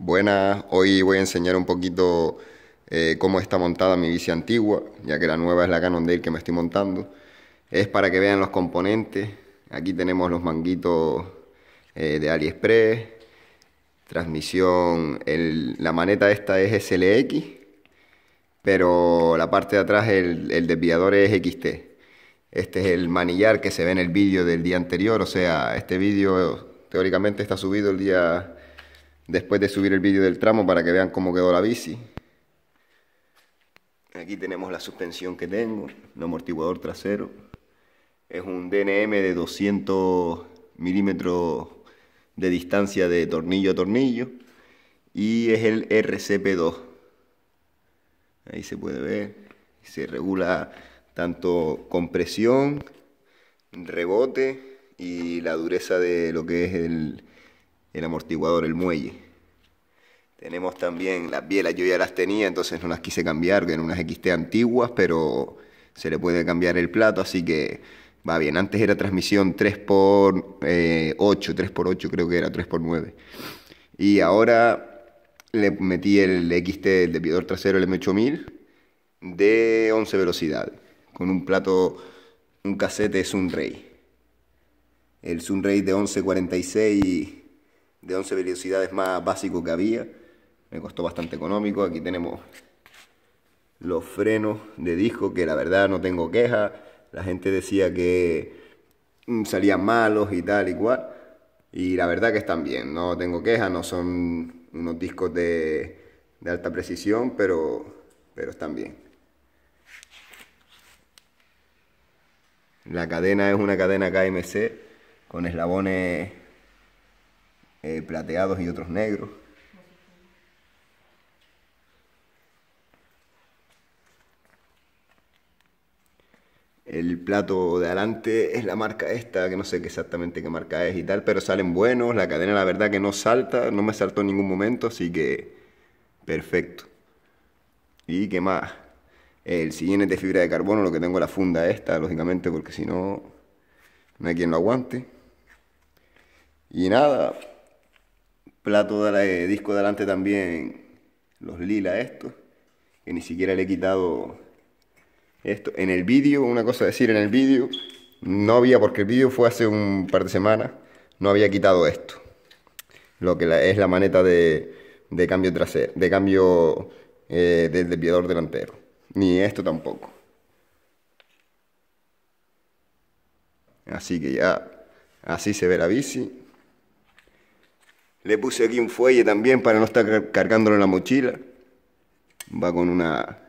Buenas, hoy voy a enseñar un poquito eh, cómo está montada mi bici antigua, ya que la nueva es la Cannondale que me estoy montando. Es para que vean los componentes. Aquí tenemos los manguitos eh, de AliExpress, transmisión, la maneta esta es SLX, pero la parte de atrás, el, el desviador es XT. Este es el manillar que se ve en el vídeo del día anterior, o sea, este vídeo teóricamente está subido el día después de subir el vídeo del tramo para que vean cómo quedó la bici. Aquí tenemos la suspensión que tengo, el amortiguador trasero. Es un DNM de 200 milímetros de distancia de tornillo a tornillo. Y es el RCP2. Ahí se puede ver. Se regula tanto compresión, rebote y la dureza de lo que es el amortiguador, el muelle. Tenemos también las bielas, yo ya las tenía, entonces no las quise cambiar, que eran unas XT antiguas, pero se le puede cambiar el plato, así que va bien. Antes era transmisión 3x8, 3x8 eh, creo que era, 3x9. Y ahora le metí el XT, el depidor trasero, el M8000, de 11 velocidades, con un plato, un casete Sunray. El Sunray de 11.46, de 11 velocidades más básico que había me costó bastante económico. Aquí tenemos los frenos de disco que la verdad no tengo queja. La gente decía que mm, salían malos y tal y cual. Y la verdad que están bien, no tengo queja, no son unos discos de, alta precisión, pero, pero están bien. La cadena es una cadena KMC con eslabones eh, plateados y otros negros. el plato de adelante es la marca esta, que no sé exactamente qué marca es y tal, pero salen buenos, la cadena la verdad que no salta, no me saltó en ningún momento, así que perfecto. ¿Y qué más? El siguiente de fibra de carbono, lo que tengo la funda esta, lógicamente, porque si no, no hay quien lo aguante. Y nada, plato de eh, disco de adelante también, los lila estos, que ni siquiera le he quitado esto, en el vídeo, una cosa decir, en el vídeo no había, porque el vídeo fue hace un par de semanas, no había quitado esto. Lo que es la maneta de, cambio trasero, de cambio eh, del desviador delantero. Ni esto tampoco. Así que ya, así se ve la bici. Le puse aquí un fuelle también para no estar cargándolo en la mochila. Va con una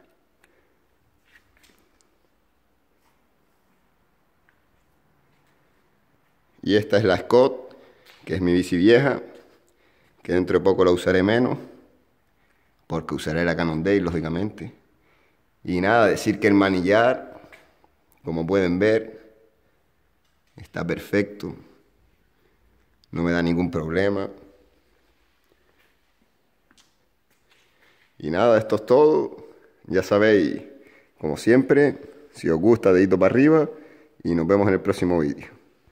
Y esta es la Scott, que es mi bici vieja, que dentro de poco la usaré menos, porque usaré la Cannondale, lógicamente. Y nada, decir que el manillar, como pueden ver, está perfecto. No me da ningún problema. Y nada, esto es todo. Ya sabéis, como siempre, si os gusta, dedito para arriba y nos vemos en el próximo vídeo.